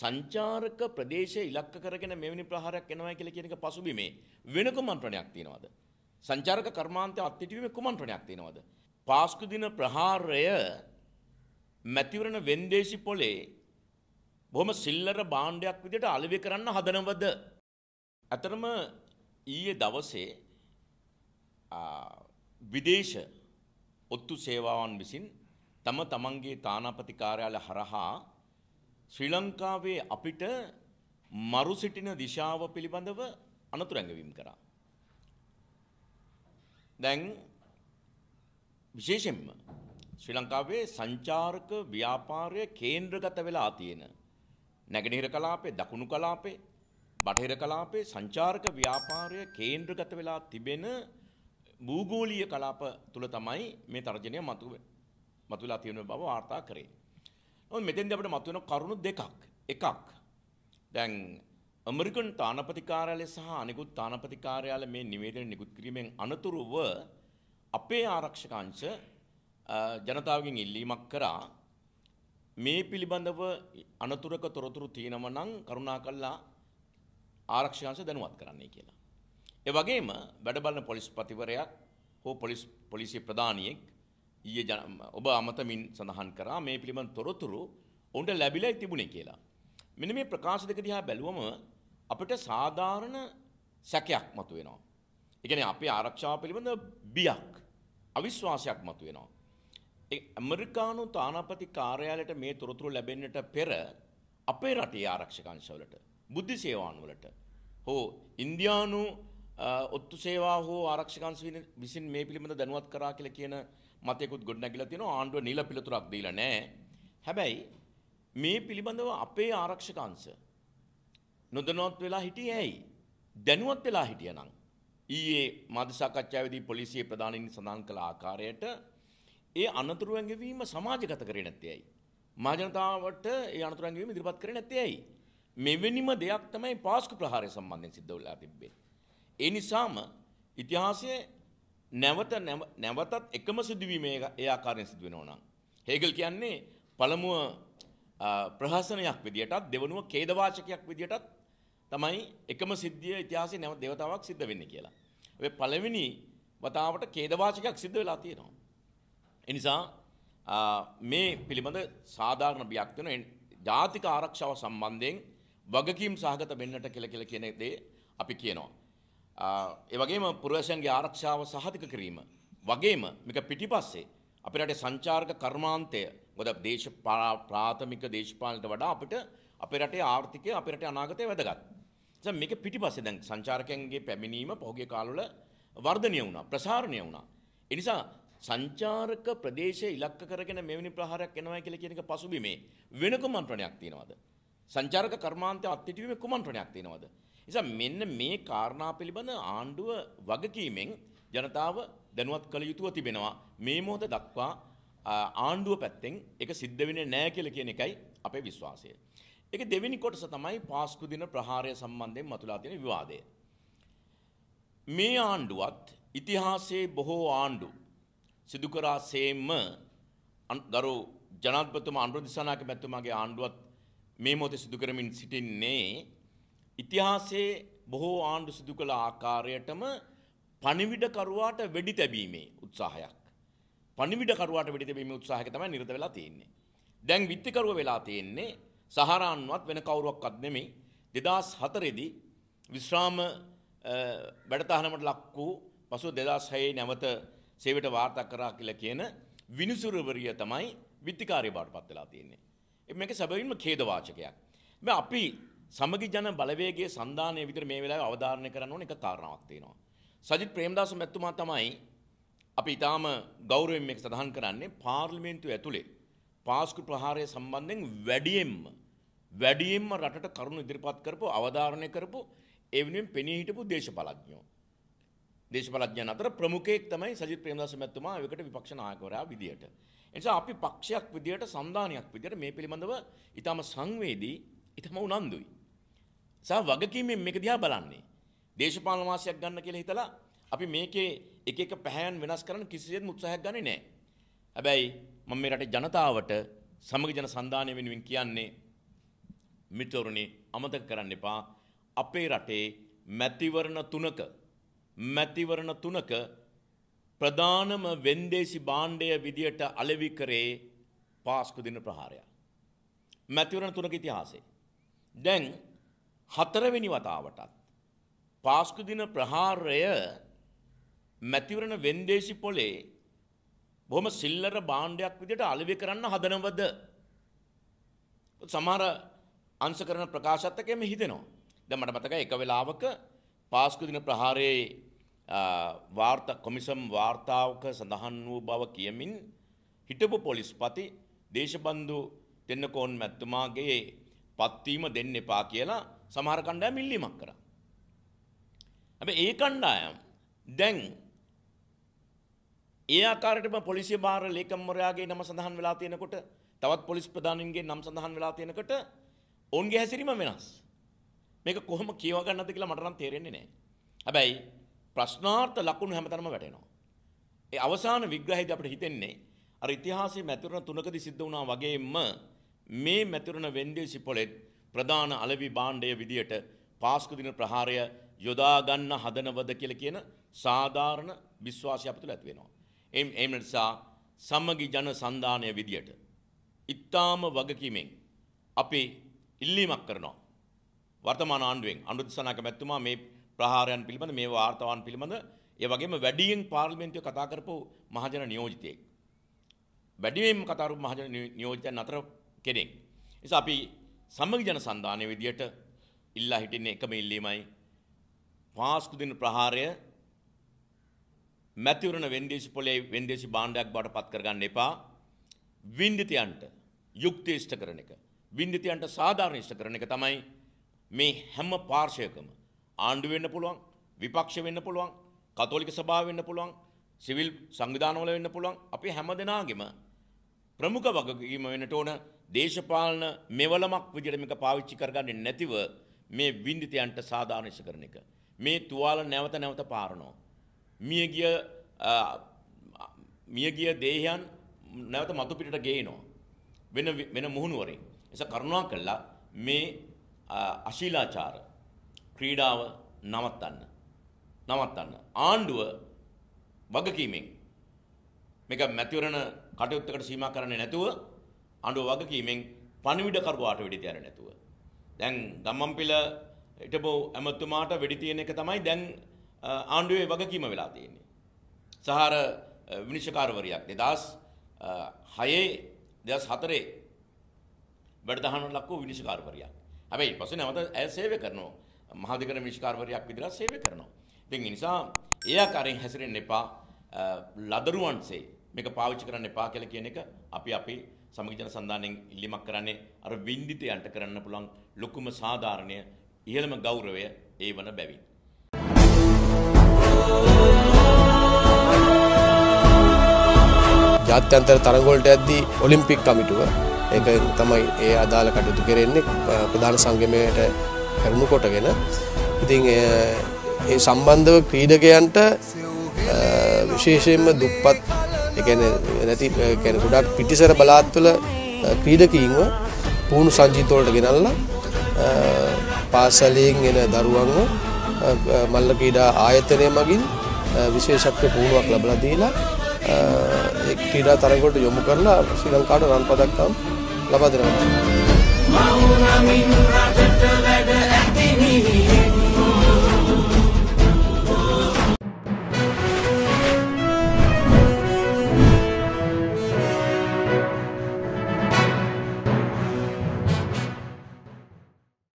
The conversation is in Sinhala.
සංචාරක ප්‍රදේශය ඉලක්ක කරගෙන මෙවැනි ප්‍රහාරයක් එනවා කියලා කියන එක පසුබිමේ වෙන කුමන්ත්‍රණයක් තියෙනවද? සංචාරක කර්මාන්තය අත්හිටීමේ කුමන්ත්‍රණයක් තියෙනවද? පාස්කු දින ප්‍රහාරය මැතිවරණ වෙන්දේසි පොලේ බොහොම සිල්ලර භාණ්ඩයක් විදිහට අලෙවි කරන්න හදනවද? අතරම ඊයේ දවසේ විදේශ ඔත්තු සේවාවන් විසින් තම තමන්ගේ තානාපති කාර්යාලය හරහා ශ්‍රී ලංකාවේ අපිට මරු සිටින දිශාව පිළිබඳව අනතුරු ඇඟවීම් කරා. දැන් විශේෂයෙන්ම ශ්‍රී ලංකාවේ සංචාරක ව්‍යාපාරය කේන්ද්‍රගත වෙලා තියෙන නැගෙනහිර කලාපේ දකුණු කලාපේ බටහිර කලාපේ සංචාරක ව්‍යාපාරය කේන්ද්‍රගත වෙලා තිබෙන භූගෝලීය කලාප තුල තමයි මේ තර්ජනය මතු මතුලා තියෙන බව වාර්තා කරේ. ඔවුන් මෙතෙන්ද අපට මතුවෙන කරුණු දෙකක්. එකක් දැන් ඇමරිකන් තානාපති කාර්යාලය සහ අනිකුත් තානාපති කාර්යාල මේ නිවේදනය නිකුත් කිරීමෙන් අනතුරුව අපේ ආරක්ෂක අංශ ජනතාවගෙන් ඉල්ලීමක් කරා මේ පිළිබඳව අනතුරක තොරතුරු තියෙනව නම් කරුණාකරලා ආරක්ෂක අංශ දැනුවත් කරන්නයි කියලා. ඒ වගේම වැඩ බලන පොලිස්පතිවරයෙක් හෝ පොලිස් පොලිසිය ප්‍රධානියෙක් ඊයේ ඔබ අමතමින් සඳහන් කරා මේ පිළිබඳ තොරතුරු ඔවුන්ට ලැබිලා තිබුණේ කියලා. මෙන්න මේ ප්‍රකාශ දෙක දිහා බැලුවම අපිට සාධාරණ සැකයක් මතුවෙනවා. ඒ කියන්නේ අපේ ආරක්ෂාව පිළිබඳ බියක්, අවිශ්වාසයක් මතුවෙනවා. ඒ ඇමරිකානු තානාපති කාර්යාලයට මේ තොරතුරු ලැබෙන්නට පෙර අපේ රටේ ආරක්ෂක අංශවලට, බුද්ධි සේවාන් වලට හෝ ඉන්දියානු ඔත්තු සේවා හෝ ආරක්ෂක අංශ විසින් මේ පිළිබඳ දැනුවත් කරා කියලා කියන මතයකුත් ගොඩනැගිලා තියෙනවා ආණ්ඩුව නිල පිළිතුරක් දීලා නැහැ. හැබැයි මේ පිළිබඳව අපේ ආරක්ෂක අංශ නොදැනුවත් වෙලා හිටියේ ඇයි? දැනුවත් වෙලා හිටියනම් ඊයේ මාධ්‍ය සාකච්ඡාවේදී පොලිසිය ප්‍රධානීන් සඳහන් කළ ආකාරයට ඒ අනතුරු ඇඟවීම සමාජගත කරේ නැත්තේ ඇයි? මාජනතාවට ඒ අනතුරු ඇඟවීම ඉදිරිපත් කරේ නැත්තේ ඇයි? මෙවැනිම දෙයක් තමයි පාස්කු ප්‍රහාරය සම්බන්ධයෙන් සිද්ධ වෙලා තිබ්බේ. ඒ නිසාම ඉතිහාසයේ නැවත නැවතත් එකම සිදුවීම ඒ ආකාරයෙන් සිදු වෙනවා නම් හේගල් කියන්නේ පළමුව ප්‍රහසනයක් විදියටත් දෙවනුව ඛේදවාචකයක් විදියටත් තමයි එකම සිද්ධිය ඉතිහාසයේ නැවත දේවතාවක් සිද්ධ වෙන්නේ කියලා. ඔය පළවෙනි වතාවට ඛේදවාචකයක් සිද්ධ වෙලා තියෙනවා. ඒ නිසා මේ පිළිබඳ සාධාරණ බියක් වෙන ජාතික ආරක්ෂාව සම්බන්ධයෙන් වගකීම් සහගත වෙන්නට කියලා කියලා කියන දේ අපි කියනවා. ඒවගේම පුරවැසියන්ගේ ආරක්ෂාව සහතික කිරීම. වගේම මේක පිටිපස්සේ අපේ රටේ සංචාරක කර්මාන්තය ගොඩක් දේශ ප්‍රාථමික දේශපාලනට වඩා අපිට අපේ රටේ ආර්ථිකය අපේ රටේ අනාගතය වැදගත්. දැන් මේක පිටිපස්සේ දැන් සංචාරකයන්ගේ පැමිණීම පහුගිය කාලවල වර්ධනය වුණා, ප්‍රසාරණය වුණා. ඒ නිසා සංචාරක ප්‍රදේශය ඉලක්ක කරගෙන මෙවැනි ප්‍රහාරයක් එනවා කියලා කියන එක පසුබිමේ වෙන කුමන්ත්‍රණයක් තියෙනවද? සංචාරක කර්මාන්තය අත්හිටුවීමේ කුමන්ත්‍රණයක් තියෙනවද? නිසා මෙන්න මේ කාරණා පිළිබඳ ආණ්ඩුව වගකීමෙන් ජනතාව දැනුවත් කළ යුතුව තිබෙනවා මේ මොහොත දක්වා ආණ්ඩුව පැත්තෙන් ඒක සිද්ධ වෙන්නේ නැහැ කියලා කියන එකයි අපේ විශ්වාසය. ඒක දෙවෙනි කොටස තමයි පාස්කු දින ප්‍රහාරය සම්බන්ධයෙන් මතුලා තියෙන විවාදය. මේ ආණ්ඩුවත් ඉතිහාසයේ බොහෝ ආණ්ඩු සිදු කරා සේම ගරු ජනාධිපතිතුමා අනුර දිසානායක මැතිතුමාගේ ආණ්ඩුවත් මේ මොහොතේ සිදු කරමින් සිටින්නේ ඉතිහාසයේ බොහෝ ආණ්ඩු සිදු කළ ආකාරයටම පණිවිඩකරුවාට වෙඩි තැබීමේ උත්සාහයක්. පණිවිඩකරුවාට වෙඩි තැබීමේ උත්සාහයක තමයි නිරත වෙලා තියෙන්නේ. දැන් විත්තිකරුව වෙලා තියෙන්නේ සහරාන්වත් වෙන කවුරුවක්වත් නෙමෙයි 2004 දී විශ්‍රාම වැඩතහනමට ලක් වූ පසු 2006 නැවත සේවයට වාර්තා කරා කියලා කියන විනිසුරුවරිය තමයි විත්තිකාරී බවට පත් වෙලා තියෙන්නේ. මේක සැබවින්ම ඛේදවාචකයක්. මේ අපි සමගි ජන බලවේගයේ සන්ධානය විතර මේ වෙලාවේ අවධාරණය කරන්න ඕන එක කාරණාවක් තියෙනවා. සජිත් ප්‍රේමදාස මැතිතුමා තමයි අපි ඊටාම ගෞරවයෙන් මේක සඳහන් කරන්නේ පාර්ලිමේන්තුව ඇතුලේ පාස්කු ප්‍රහාරය සම්බන්ධයෙන් වැඩියෙන්ම වැඩියෙන්ම රටට කරුණු ඉදිරිපත් කරපු අවධාරණය කරපු ඒ වෙනුවෙන් පෙනී හිටපු දේශපාලඥයෝ දේශපාලඥයන් අතර ප්‍රමුඛයෙක් තමයි සජිත් ප්‍රේමදාස මැතිතුමා ඒකට විපක්ෂ නායකවරයා විදියට. එනිසා අපි පක්ෂයක් විදියට සම්දානයක් විදියට මේ පිළිබඳව ඊටම සංවේදී ඊටම උනන්දුයි. සහ වගකීමෙන් මේක දිහා බලන්නේ. දේශපාලන වාසියක් ගන්න කියලා හිතලා අපි මේකේ එක එක පැහැයන් වෙනස් කරන්න කිසිසේත් උත්සාහයක් ගන්නේ නැහැ. හැබැයි මම මේ රටේ ජනතාවට සමග ජන සන්ධානය වෙනුවෙන් කියන්නේ මිතුරුනි අමතක කරන්න එපා අපේ රටේ මැතිවරණ තුනක මැතිවරණ තුනක ප්‍රධානම වෙන්දේසි බාණ්ඩය විදියට අලෙවි කරේ පාස්කු දින ප්‍රහාරය. මැතිවරණ තුනක ඉතිහාසයේ. දැන් හතරවෙනි වතාවටත් පාස්කු දින ප්‍රහාරය මැතිවරණ වෙන්දේසි පොලේ බොහොම සිල්ලර භාණ්ඩයක් විදිහට අලෙවි කරන්න හදනවද සමහර අංශ කරන ප්‍රකාශත් එක්ක මේ හිතෙනවා දැන් මට මතකයි එක වෙලාවක පාස්කු දින ප්‍රහාරයේ වාර්තා කොමිසම් වාර්තාවක සඳහන් වූ බව කියමින් හිටපු පොලිස්පති දේශබන්දු තෙන්නකෝන් මැතිතුමාගේ පත්වීම දෙන්න එපා කියලා සමහර කණ්ඩායම් ඉල්ලීමක් කරා. හැබැයි ඒ කණ්ඩායම් දැන් ඒ ආකාරයටම පොලිසිය භාර ලේකම්වරයාගේ නම සඳහන් වෙලා තියෙනකොට තවත් පොලිස් ප්‍රධානීන්ගේ නම් සඳහන් වෙලා තියෙනකොට ඔවුන්ගේ හැසිරීම වෙනස්. මේක කොහොම කියව ගන්නද කියලා මට නම් තේරෙන්නේ නැහැ. හැබැයි ප්‍රශ්නාර්ථ ලකුණු හැමතැනම වැටෙනවා. ඒ අවසාන විග්‍රහයේදී අපිට හිතෙන්නේ අර ඉතිහාසයේ මැතිවරණ තුනකදී සිද්ධ වුණා වගේම මේ මැතිවරණ වෙන්දේසි පොලෙත් ප්‍රධාන අලවි බාණ්ඩය විදියට පාස්කු දින ප්‍රහාරය යොදා ගන්න හදනවද කියලා කියන සාධාරණ විශ්වාසය අප තුළ ඇති වෙනවා. එම් ඒ නිසා සමගි ජන සන්ධානය විදියට ඉතාම වගකීමෙන් අපි ඉල්ලීමක් කරනවා. වර්තමාන ආණ්ඩුවෙන් අනුදිසනා කැමැත්තුමා මේ ප්‍රහාරයන් පිළිබඳ මේ වාර්තාවන් පිළිබඳ ඒ වගේම වැඩියෙන් පාර්ලිමේන්තුවේ කතා කරපු මහජන නියෝජිතයෙක්. වැඩියෙන්ම කතා කරපු මහජන නියෝජිතයන් අතර කෙනෙක්. නිසා අපි සමගි ජන සන්ධානය විදියට ඉල්ලා හිටින්නේ එකම ඉල්ලීමයි පාස්කු දින ප්‍රහාරය මැතිවරණ වෙන්දේසි පොලේ වෙන්දේසි බාණ්ඩයක් බවට පත් කරගන්න එපා වින්දිතයන්ට යුක්ති ඉෂ්ට කරන එක වින්දිතයන්ට සාධාරණ ඉෂ්ට කරන එක තමයි මේ හැම පාර්ශයකම ආණ්ඩු වෙන්න පුළුවන් විපක්ෂ වෙන්න පුළුවන් කතෝලික සභාව වෙන්න පුළුවන් සිවිල් සංවිධානවල වෙන්න පුළුවන් අපි හැම දෙනාගෙම ප්‍රමුඛ වගකීම වෙන්නට ඕන දේශපාලන මෙවලමක් විදිහට මේක පාවිච්චි කරගන්නේ නැතිව මේ විඳිතයන්ට සාධාරණීස කරන එක. මේ තුවාල නැවත නැවත පාරනවා. මියගිය මියගිය දේහයන් නැවත මතු පිටට ගේනවා. වෙන වෙන මුහුණුවරින්. එස කරුණා කළා මේ අශීලාචාර ක්‍රීඩාව නවත්තන්න. නවත්තන්න. ආණ්ඩුව වගකීමෙන් මේක මැතිවරණ කටයුත්තකට සීමා කරන්නේ නැතුව ආණ්ඩුව වගකීමෙන් පණිවිඩකරුවාට වෙඩි තියන්නේ නැතුව. දැන් ගම්මන්පිල හිටපු ඇමතුමාට වෙඩි තියෙන එක තමයි දැන් ආණ්ඩුවේ වගකීම වෙලා තියෙන්නේ. සහාර විනිශ්චකාරවරයක් 2006 2004 වැඩදහන ලක්කෝ විනිශ්චකාරවරයක්. හැබැයි පස්සේ නැවත ඇය සේවය කරනවා. මහාධිකරණ විනිශ්චකාරවරයක් විදිහට සේවය කරනවා. ඉතින් ඒ නිසා ඒ ආකාරයෙන් හැසිරෙන්න එපා. ලදරුවන්සේ මේක පාවිච්චි කරන්න එපා කියලා කියන එක අපි අපේ සමග ජන සන්ධානයෙන් ඉල්ලීමක් කරන්නේ අර වින්දිතයන්ට කරන්න පුළුවන් ලොකුම සාධාරණය ඉහළම ගෞරවය ඒ වන බැවින්. ජාත්‍යන්තර තරගවලට ඇද්දී ඔලිම්පික් කමිටුව ඒක තමයි ඒ අදාළ කටයුතු කෙරෙන්නේ ප්‍රධාන සංගමයට කරුණු කොටගෙන. ඉතින් ඒ සම්බන්ධව ක්‍රීඩකයන්ට විශේෂයෙන්ම දුප්පත් එකන නැති ගොඩක් පිටිසර බලාත්තුල පීඩකීන්ව පුහුණු සංජීතවලට ගෙනල්ලා පාසලයෙන් එන දරුවන්ව මල්ල ක්‍රීඩා ආයතනය මගින් විශේෂක්්‍ය පුහුණුවක් ලබලා දීලා ක්‍රීඩා තරගොට යොමු කරලා ශ්‍රී ලංකාට රන් පදක්කම් ලබා දෙනවා.